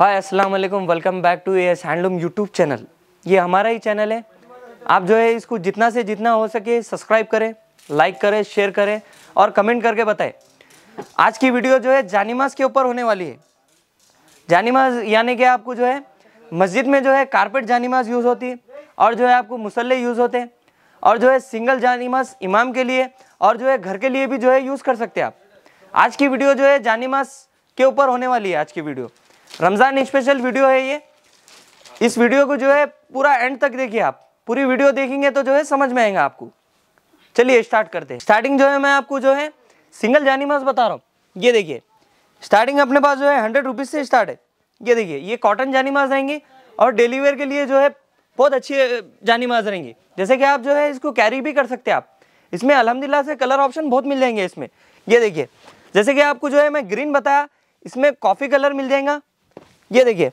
हाय अस्सलाम वालेकुम welcome back to S handloom YouTube channel ये हमारा ही चैनल है आप जो है इसको जितना से जितना हो सके सब्सक्राइब करें लाइक करें शेयर करें और कमेंट करके बताएं आज की वीडियो जो है जानीमाज के ऊपर होने वाली है जानीमाज यानी कि आपको जो है मस्जिद में जो है कारपेट जानीमाज यूज़ होती है और जो है आपको मुसल्ले यूज़ होते हैं और जो है सिंगल जानीमाज इमाम के लिए और जो है घर के लिए भी जो है यूज़ कर सकते हैं आप आज की वीडियो जो है जानीमाज के ऊपर होने वाली है आज की वीडियो रमज़ान स्पेशल वीडियो है ये इस वीडियो को जो है पूरा एंड तक देखिए आप पूरी वीडियो देखेंगे तो जो है समझ में आएगा आपको चलिए स्टार्ट करते हैं स्टार्टिंग जो है मैं आपको जो है सिंगल जानी मास बता रहा हूँ ये देखिए स्टार्टिंग अपने पास जो है हंड्रेड रुपीज़ से स्टार्ट है ये देखिए ये कॉटन जानी मास रहेंगे और डेलीवेयर के लिए जो है बहुत अच्छी जानी मास रहेंगी जैसे कि आप जो है इसको कैरी भी कर सकते हैं आप इसमें अलहमदिल्ला से कलर ऑप्शन बहुत मिल जाएंगे इसमें ये देखिए जैसे कि आपको जो है मैं ग्रीन बताया इसमें कॉफ़ी कलर मिल जाएगा ये देखिए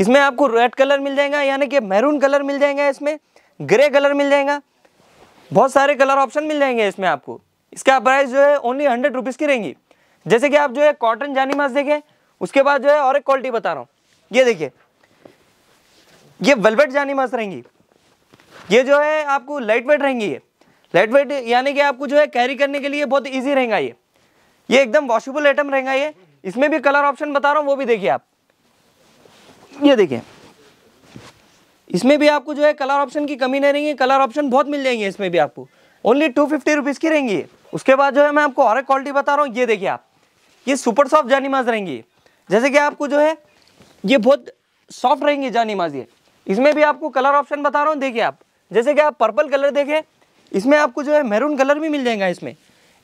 इसमें आपको रेड कलर मिल जाएगा यानी कि मैरून कलर मिल जाएगा इसमें ग्रे कलर मिल जाएगा बहुत सारे कलर ऑप्शन मिल जाएंगे इसमें आपको इसका प्राइस जो है ओनली हंड्रेड रुपीज़ की रहेंगी जैसे कि आप जो है कॉटन जानी मास देखें उसके बाद जो है और एक क्वालिटी बता रहा हूँ ये देखिए ये वेलवेट जानी मास रहेंगी ये जो है आपको लाइट वेट रहेंगी ये लाइट वेट यानी कि आपको जो है कैरी करने के लिए बहुत ईजी रहेगा ये ये एकदम वॉशेबल आइटम रहेगा ये इसमें भी कलर ऑप्शन बता रहा हूँ वो भी देखिए आप ये देखिए इसमें भी आपको जो है कलर ऑप्शन की कमी नहीं रहेंगी कलर ऑप्शन बहुत मिल जाएंगे इसमें भी आपको ओनली टू फिफ्टी रुपीज़ की रहेंगी उसके बाद जो है मैं आपको और एक क्वालिटी बता रहा हूँ ये देखिए आप ये सुपर सॉफ्ट जानी माज रहेंगी जैसे कि आपको जो है ये बहुत सॉफ्ट रहेंगी जानी माज ये इसमें भी आपको कलर ऑप्शन बता रहा हूँ देखिए आप जैसे कि आप पर्पल कलर देखें इसमें आपको जो है मैरून कलर भी मिल जाएगा इसमें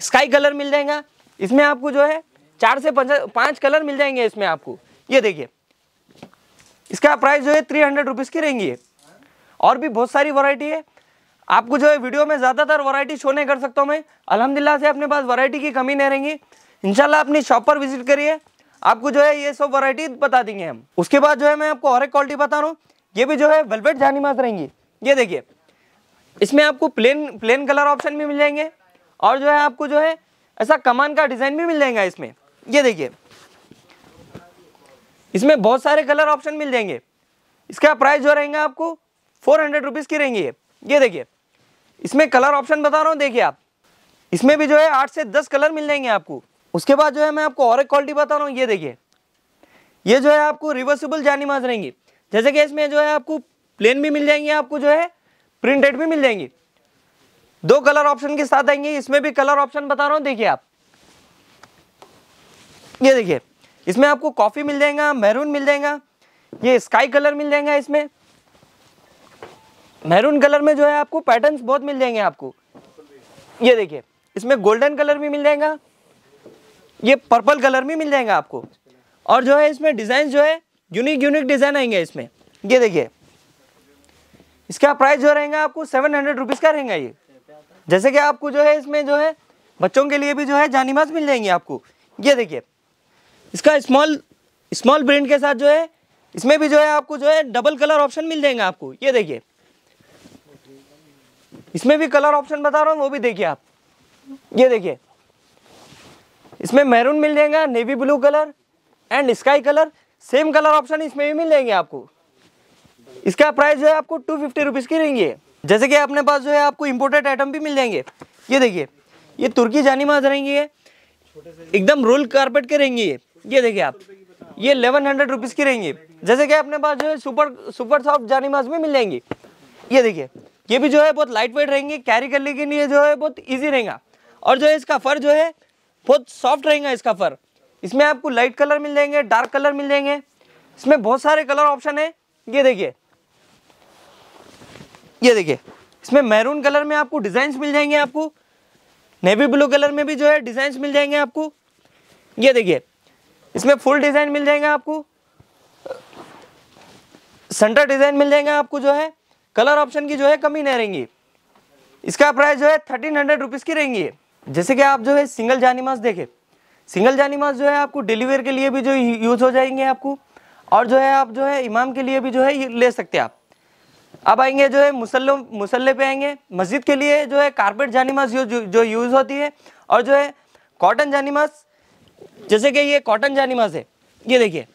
स्काई कलर मिल जाएगा इसमें आपको जो है चार से पाँच कलर मिल जाएंगे इसमें आपको ये देखिए इसका प्राइस जो है थ्री हंड्रेड रुपीज़ की रहेंगी है और भी बहुत सारी वैरायटी है आपको जो है वीडियो में ज़्यादातर वैरायटी शो नहीं कर सकता हूँ मैं अलहमदिल्ला से अपने पास वैरायटी की कमी नहीं रहेंगी इनशाला अपनी शॉप पर विजिट करिए आपको जो है ये सब वैरायटी बता देंगे हम उसके बाद जो है मैं आपको और एक क्वालिटी बता रहा हूँ ये भी जो है वेलवेट मात रहेंगी ये देखिए इसमें आपको प्लेन प्लेन कलर ऑप्शन भी मिल जाएंगे और जो है आपको जो है ऐसा कमान का डिज़ाइन भी मिल जाएगा इसमें ये देखिए इसमें बहुत सारे कलर ऑप्शन मिल जाएंगे इसका प्राइस जो रहेगा आपको फोर हंड्रेड रुपीज़ की रहेंगी ये देखिए इसमें कलर ऑप्शन बता रहा हूँ देखिए आप इसमें भी जो है आठ से दस कलर मिल जाएंगे आपको उसके बाद जो है मैं आपको और एक क्वालिटी बता रहा हूँ ये देखिए ये जो है आपको रिवर्सिबल जानी माज रहेंगी जैसे कि इसमें जो है आपको प्लेन भी मिल जाएंगे आपको जो है प्रिंटेड भी मिल जाएंगी दो कलर ऑप्शन के साथ आएंगे इसमें भी कलर ऑप्शन बता रहा हूँ देखिए आप ये देखिए इसमें आपको कॉफ़ी मिल जाएगा मैरून मिल जाएगा ये स्काई कलर मिल जाएगा इसमें मैरून कलर में जो है आपको पैटर्न्स बहुत मिल जाएंगे आपको ये देखिए इसमें गोल्डन कलर भी मिल जाएगा ये पर्पल कलर भी मिल जाएगा आपको और जो है इसमें डिज़ाइन जो है यूनिक यूनिक डिज़ाइन आएंगे इसमें ये देखिए इसका प्राइस जो रहेगा आपको सेवन हंड्रेड रुपीज़ का रहेगा ये जैसे कि आपको जो है इसमें जो है बच्चों के लिए भी जो है जानीमाज मिल जाएंगी आपको ये देखिए इसका स्मॉल स्मॉल प्रिंट के साथ जो है इसमें भी जो है आपको जो है डबल कलर ऑप्शन मिल जाएंगे आपको ये देखिए इसमें भी कलर ऑप्शन बता रहा हूँ वो भी देखिए आप ये देखिए इसमें मैरून मिल जाएगा navy blue colour and sky colour same colour option इसमें भी मिल जाएंगे आपको इसका प्राइस जो है आपको टू फिफ्टी रुपीज़ की रहेंगी जैसे कि अपने पास जो है आपको इम्पोर्टेड आइटम भी मिल जाएंगे ये देखिए ये तुर्की जानी माज रहेंगी एकदम रोल कारपेट के रहेंगी ये ये देखिए आप ये इलेवन हंड्रेड रुपीज़ की रहेंगी जैसे कि अपने पास जो है सुपर सुपर सॉफ्ट जानी माज में मिल जाएंगी ये देखिए ये भी जो है बहुत लाइट वेट रहेंगे कैरी करने के लिए जो है बहुत ईजी रहेगा और जो है इसका फर जो है बहुत सॉफ्ट रहेगा इसका फर इसमें आपको लाइट कलर मिल जाएंगे डार्क कलर मिल जाएंगे इसमें बहुत सारे कलर ऑप्शन है ये देखिए ये देखिए इसमें मैरून कलर में आपको डिजाइन मिल जाएंगे आपको नेवी ब्लू कलर में भी जो है डिजाइन मिल जाएंगे आपको ये देखिए इसमें फुल डिज़ाइन मिल जाएगा आपको सेंटर डिज़ाइन मिल जाएगा आपको जो है कलर ऑप्शन की जो है कमी नहीं रहेंगी इसका प्राइस जो है थर्टीन हंड्रेड रुपीज़ की रहेंगी जैसे कि आप जो है सिंगल जानी मास देखें सिंगल जानी मास जो है आपको डिलीवर के लिए भी जो यूज़ हो जाएंगे आपको और जो है आप जो है इमाम के लिए भी जो है ले सकते हैं आप अब आएंगे जो है मुसल मुसल्ले पे आएंगे मस्जिद के लिए जो है कारपेट जानी मास जो, जो यूज़ होती है और जो है कॉटन जानी मास जैसे कि ये कॉटन जानी मास है ये देखिए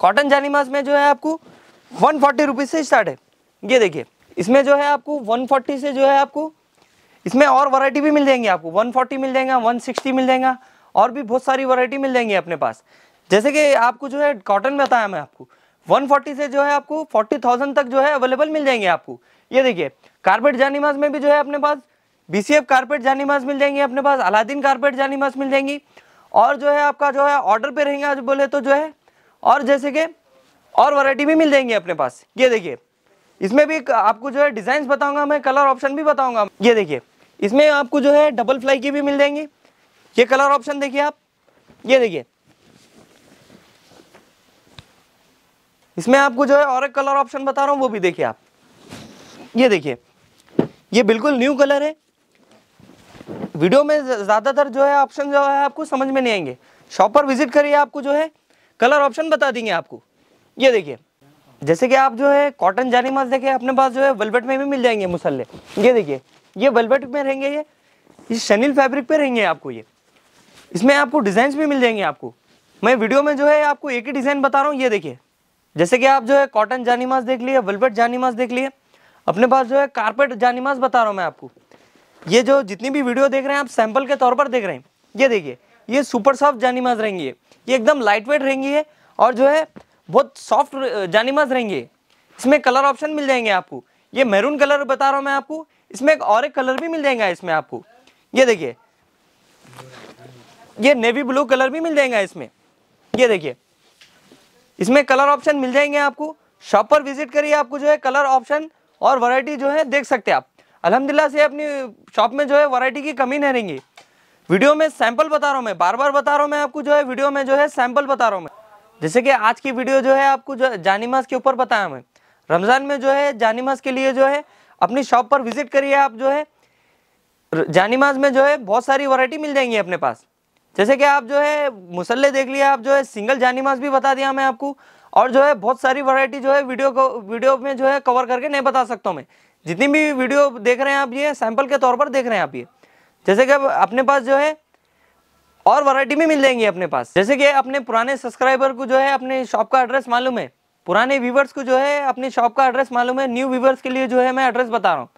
कॉटन जानी मास में जो है आपको वन फोर्टी रुपीज़ से स्टार्ट है ये देखिए इसमें जो है आपको वन फोर्टी से जो है आपको इसमें और वैरायटी भी मिल जाएंगी आपको वन फोर्टी मिल जाएगा वन सिक्सटी मिल जाएगा और भी बहुत सारी वरायटी मिल जाएंगी अपने पास जैसे कि आपको जो है कॉटन बताया मैं आपको 140 से जो है आपको 40,000 तक जो है अवेलेबल मिल जाएंगे आपको ये देखिए कारपेट जानी में भी जो है अपने पास बी सी एफ कारपेट जानी मिल जाएंगे अपने पास अलादीन कारपेट जानी मिल जाएंगी और जो है आपका जो है ऑर्डर पे रहेंगे आज बोले तो जो है और जैसे कि और वैरायटी भी मिल जाएंगी अपने पास ये देखिए इसमें भी आपको जो है डिज़ाइन बताऊंगा मैं कलर ऑप्शन भी बताऊंगा ये देखिए इसमें आपको जो है डबल फ्लाई की भी मिल जाएंगी ये कलर ऑप्शन देखिए आप ये देखिए इसमें आपको जो है और एक कलर ऑप्शन बता रहा हूँ वो भी देखिए आप ये देखिए ये बिल्कुल न्यू कलर है वीडियो में ज़्यादातर जो है ऑप्शन जो है आपको समझ में नहीं आएंगे शॉप पर विजिट करिए आपको जो है कलर ऑप्शन बता देंगे आपको ये देखिए जैसे कि आप जो है कॉटन जानी माल देखिए अपने पास जो है वेलवेट में भी मिल जाएंगे मुसल्ले ये देखिए ये वेलवेट में रहेंगे ये इस शनील फैब्रिक पे रहेंगे आपको ये इसमें आपको डिज़ाइन भी मिल जाएंगे आपको मैं वीडियो में जो है आपको एक ही डिज़ाइन बता रहा हूँ ये देखिए जैसे कि आप जो है कॉटन जानी देख लिए वेलवेट जानी देख लिए अपने पास जो है कारपेट जानी बता रहा हूँ मैं आपको ये जो जितनी भी वीडियो देख रहे हैं आप सैम्पल के तौर पर देख रहे हैं ये देखिए ये सुपर सॉफ्ट जानीमाज रहेंगी ये एकदम लाइट वेट रहेंगी है और जो है बहुत सॉफ्ट जानीमाज रहेंगी इसमें कलर ऑप्शन मिल जाएंगे आपको ये मैरून कलर बता रहा हूँ मैं आपको इसमें एक और एक कलर भी मिल जाएगा इसमें आपको ये देखिए ये नेवी ब्लू कलर भी मिल जाएगा इसमें ये देखिए इसमें कलर ऑप्शन मिल जाएंगे आपको शॉप पर विजिट करिए आपको जो है कलर ऑप्शन और वैरायटी जो है देख सकते हैं आप अलहमदिल्ला से अपनी शॉप में जो है वैरायटी की कमी नहीं रहेंगी वीडियो में सैंपल बता रहा हूँ मैं बार बार बता रहा हूँ मैं आपको जो है वीडियो में जो है सैंपल बता रहा हूँ मैं जैसे कि आज की वीडियो जो है आपको जो जानी मास के ऊपर बताया मैं रमज़ान में जो है जानी के लिए जो है अपनी शॉप पर विजिट करिए आप जो है जानी में जो है बहुत सारी वरायटी मिल जाएंगी अपने पास जैसे कि आप जो है मुसल्ले देख लिया आप जो है सिंगल जानी मास भी बता दिया मैं आपको और जो है बहुत सारी वरायटी जो है वीडियो को वीडियो में जो है कवर करके नहीं बता सकता हूँ मैं जितनी भी वीडियो देख रहे हैं आप ये सैंपल के तौर पर देख रहे हैं आप ये जैसे कि अपने पास जो है और वैरायटी भी मिल जाएंगी अपने पास जैसे कि अपने पुराने सब्सक्राइबर को जो है अपने शॉप का एड्रेस मालूम है पुराने व्यूवर्स को जो है अपनी शॉप का एड्रेस मालूम है न्यू व्यूवर्स के लिए जो है मैं एड्रेस बता रहा हूँ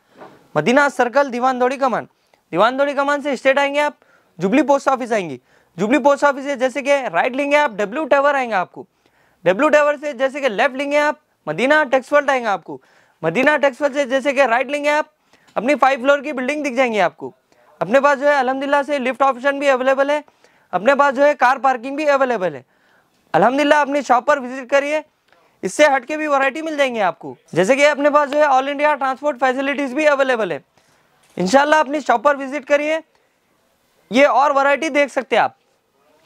मदीना सर्कल दीवान दौड़ी कमान दीवान दौड़ी कमान से स्टेट आएंगे आप जुबली पोस्ट ऑफिस आएंगी जुबली पोस्ट ऑफिस से जैसे कि राइट लेंगे आप डब्ल्यू टावर आएंगे आपको डब्ल्यू टावर से जैसे कि लेफ्ट लेंगे आप मदीना टेक्सवर्ल्ट आएंगे आपको मदीना टेक्सपल से जैसे कि राइट लेंगे आप अपनी फाइव फ्लोर की बिल्डिंग दिख जाएंगी आपको अपने पास जो है अलहमदिल्ला से लिफ्ट ऑप्शन भी अवेलेबल है अपने पास जो है कार पार्किंग भी अवेलेबल है अलहमदिल्ला अपनी शॉप पर विजिट करिए इससे हटके भी वैरायटी मिल जाएंगी आपको जैसे कि अपने पास जो है ऑल इंडिया ट्रांसपोर्ट फैसिलिटीज़ भी अवेलेबल है इनशाला अपनी शॉप पर विजिट करिए ये और वैरायटी देख सकते हैं आप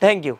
थैंक यू